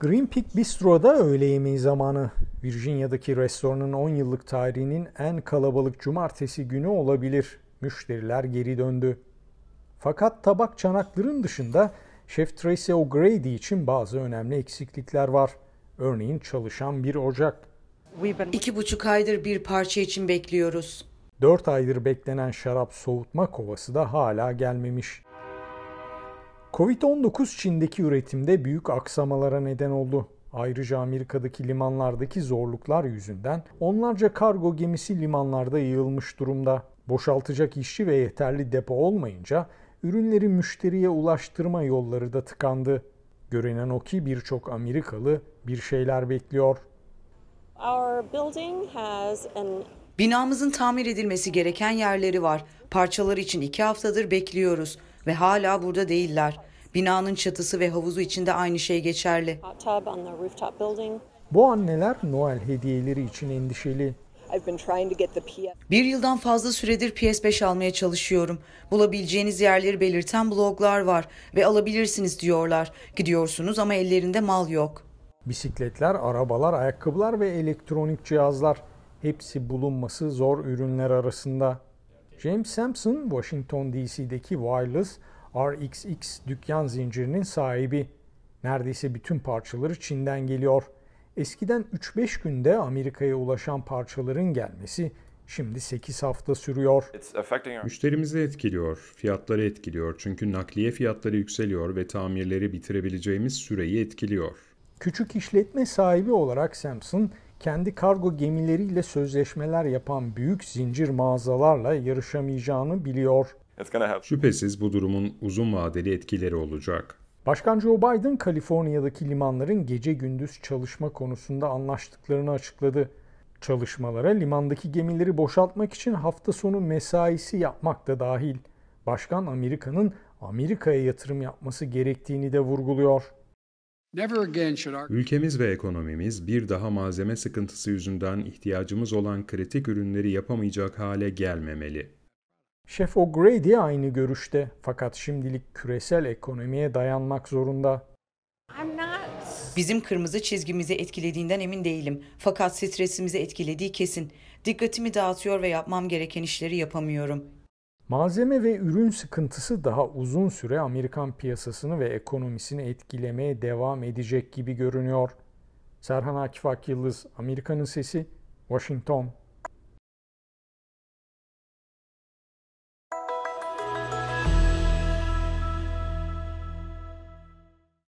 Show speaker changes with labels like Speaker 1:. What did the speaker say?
Speaker 1: Green Peak Bistro'da öğle yemeği zamanı Virginia'daki restoranın 10 yıllık tarihinin en kalabalık cumartesi günü olabilir. Müşteriler geri döndü. Fakat tabak çanakların dışında Şef Tracy O'Grady için bazı önemli eksiklikler var. Örneğin çalışan bir ocak.
Speaker 2: İki buçuk aydır bir parça için bekliyoruz.
Speaker 1: Dört aydır beklenen şarap soğutma kovası da hala gelmemiş. Covid-19 Çin'deki üretimde büyük aksamalara neden oldu. Ayrıca Amerika'daki limanlardaki zorluklar yüzünden onlarca kargo gemisi limanlarda yığılmış durumda. Boşaltacak işçi ve yeterli depo olmayınca ürünleri müşteriye ulaştırma yolları da tıkandı. Görünen o ki birçok Amerikalı bir şeyler bekliyor.
Speaker 2: Binamızın tamir edilmesi gereken yerleri var. Parçalar için iki haftadır bekliyoruz ve hala burada değiller. Binanın çatısı ve havuzu içinde aynı şey geçerli. Bu anneler Noel hediyeleri için endişeli. Bir yıldan fazla süredir PS5 almaya çalışıyorum. Bulabileceğiniz yerleri belirten bloglar var ve alabilirsiniz diyorlar. Gidiyorsunuz ama ellerinde mal yok. Bisikletler, arabalar, ayakkabılar ve elektronik cihazlar
Speaker 1: hepsi bulunması zor ürünler arasında. James Sampson, Washington DC'deki Wireless RXX dükkan zincirinin sahibi. Neredeyse bütün parçaları Çin'den geliyor. Eskiden 3-5 günde Amerika'ya ulaşan parçaların gelmesi şimdi 8 hafta sürüyor.
Speaker 3: Müşterimizi etkiliyor, fiyatları etkiliyor çünkü nakliye fiyatları yükseliyor ve tamirleri bitirebileceğimiz süreyi etkiliyor.
Speaker 1: Küçük işletme sahibi olarak Samsung kendi kargo gemileriyle sözleşmeler yapan büyük zincir mağazalarla yarışamayacağını biliyor.
Speaker 3: Şüphesiz bu durumun uzun vadeli etkileri olacak.
Speaker 1: Başkan Joe Biden, Kaliforniya'daki limanların gece gündüz çalışma konusunda anlaştıklarını açıkladı. Çalışmalara limandaki gemileri boşaltmak için hafta sonu mesaisi yapmak da dahil. Başkan Amerika'nın Amerika'ya yatırım yapması gerektiğini de vurguluyor.
Speaker 3: Ülkemiz ve ekonomimiz bir daha malzeme sıkıntısı yüzünden ihtiyacımız olan kritik ürünleri yapamayacak hale gelmemeli.
Speaker 1: Şef O'Grady aynı görüşte fakat şimdilik küresel ekonomiye dayanmak zorunda.
Speaker 2: Bizim kırmızı çizgimizi etkilediğinden emin değilim. Fakat stresimizi etkilediği kesin. Dikkatimi dağıtıyor ve yapmam gereken işleri yapamıyorum.
Speaker 1: Malzeme ve ürün sıkıntısı daha uzun süre Amerikan piyasasını ve ekonomisini etkilemeye devam edecek gibi görünüyor. Serhan Akif Ak Yıldız, Amerika'nın Sesi, Washington